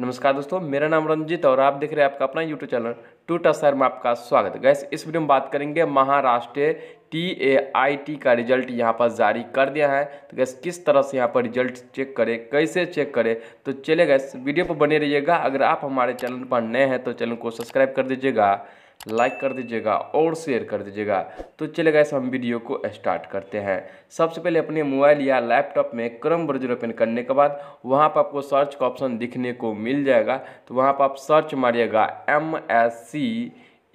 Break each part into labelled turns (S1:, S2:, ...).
S1: नमस्कार दोस्तों मेरा नाम रंजीत और आप देख रहे हैं आपका अपना यूट्यूब चैनल टूटा सर में आपका स्वागत गैस इस वीडियो में बात करेंगे Maharashtra T A I T का रिजल्ट यहाँ पर जारी कर दिया है तो गैस किस तरह से यहाँ पर रिजल्ट चेक करें कैसे चेक करें तो चले गए वीडियो पर बने रहिएगा अगर आप हमारे चैनल पर नए हैं तो चैनल को सब्सक्राइब कर दीजिएगा लाइक कर दीजिएगा और शेयर कर दीजिएगा तो चले गए हम वीडियो को स्टार्ट करते हैं सबसे पहले अपने मोबाइल या लैपटॉप में क्रम ब्रजर ओपन करने के बाद वहाँ पर आपको सर्च का ऑप्शन दिखने को मिल जाएगा तो वहाँ पर आप सर्च मारिएगा M S C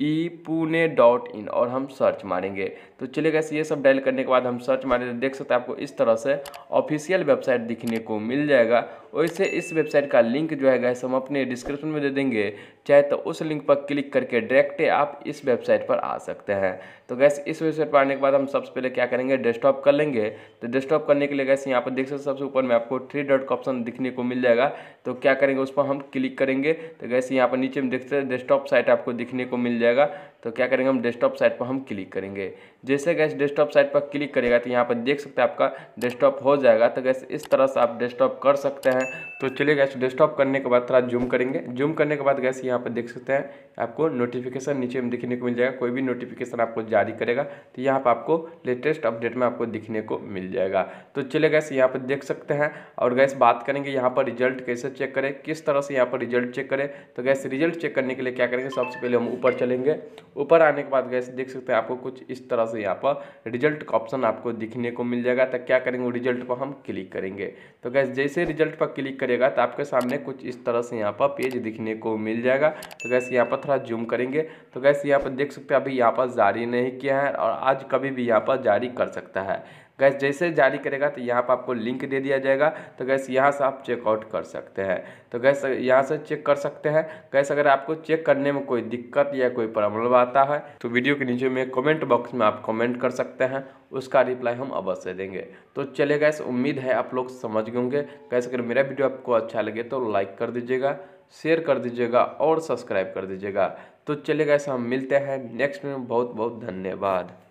S1: E Pune dot in और हम सर्च मारेंगे तो चलिए गैस ये सब डायल करने के बाद हम सर्च मारेंगे देख सकते हैं आपको इस तरह से ऑफिशियल वेबसाइट दिखने को मिल जाएगा वैसे इस वेबसाइट का लिंक जो है गैस हम अपने डिस्क्रिप्शन में दे देंगे चाहे तो उस लिंक पर क्लिक करके डायरेक्ट आप इस वेबसाइट पर आ सकते हैं तो गैस इस वेबसाइट पर आने के बाद हम सबसे पहले क्या करेंगे डेस्कटॉप कर लेंगे तो डेस्कटॉप करने के लिए गैस यहाँ पर देख सकते सबसे ऊपर में आपको थ्री डॉट का ऑप्शन दिखने को मिल जाएगा तो क्या करेंगे उस पर हम क्लिक करेंगे तो गैस यहाँ पर नीचे में देखते हैं डेस्कटॉप साइट आपको दिखने को मिल जाएगा जाएगा तो क्या करेंगे हम डेस्कटॉप साइट पर हम क्लिक करेंगे जैसे गैस डेस्कटॉप साइट पर क्लिक करेगा तो यहाँ पर देख सकते हैं आपका डेस्कटॉप हो जाएगा तो गैस इस तरह से आप डेस्कटॉप कर सकते हैं तो चलिए गैस डेस्कटॉप करने के बाद थोड़ा जूम करेंगे जूम करने के बाद गैस यहाँ पर देख सकते हैं आपको नोटिफिकेशन नीचे में दिखने को मिल जाएगा कोई भी नोटिफिकेशन आपको जारी करेगा तो यहाँ पर आपको लेटेस्ट अपडेट में आपको दिखने को मिल जाएगा तो चलिए गैस यहाँ पर देख सकते हैं और गैस बात करेंगे यहाँ पर रिजल्ट कैसे चेक करें किस तरह से यहाँ पर रिजल्ट चेक करें तो गैस रिजल्ट चेक करने के लिए क्या करेंगे सबसे पहले हम ऊपर चलेंगे ऊपर आने के बाद गैस देख सकते हैं आपको कुछ इस तरह पास यहाँ पर रिजल्ट का ऑप्शन आपको दिखने को मिल जाएगा तो क्या करेंगे वो रिजल्ट पर हम क्लिक करेंगे तो गैस जैसे रिजल्ट पर क्लिक करेगा तो आपके सामने कुछ इस तरह से यहाँ पर पेज दिखने को मिल जाएगा तो गैस यहाँ पर थोड़ा जूम करेंगे तो गैस यहाँ पर देख सकते हैं अभी यहाँ पर जारी नहीं किया है और आज कभी भी यहाँ पर जारी कर सकता है गैस जैसे जारी करेगा तो यहाँ पर आपको लिंक दे दिया जाएगा तो गैस यहाँ से आप चेकआउट कर सकते हैं तो गैस यहाँ से चेक कर सकते हैं गैस अगर आपको चेक करने में कोई दिक्कत या कोई प्रॉब्लम आता है तो वीडियो के नीचे में कमेंट बॉक्स में आप कमेंट कर सकते हैं उसका रिप्लाई हम अवश्य देंगे तो चले गैस उम्मीद है आप लोग समझ गए होंगे गैस अगर मेरा वीडियो आपको अच्छा लगे तो लाइक कर दीजिएगा शेयर कर दीजिएगा और सब्सक्राइब कर दीजिएगा तो चले गए हम मिलते हैं नेक्स्ट में बहुत बहुत धन्यवाद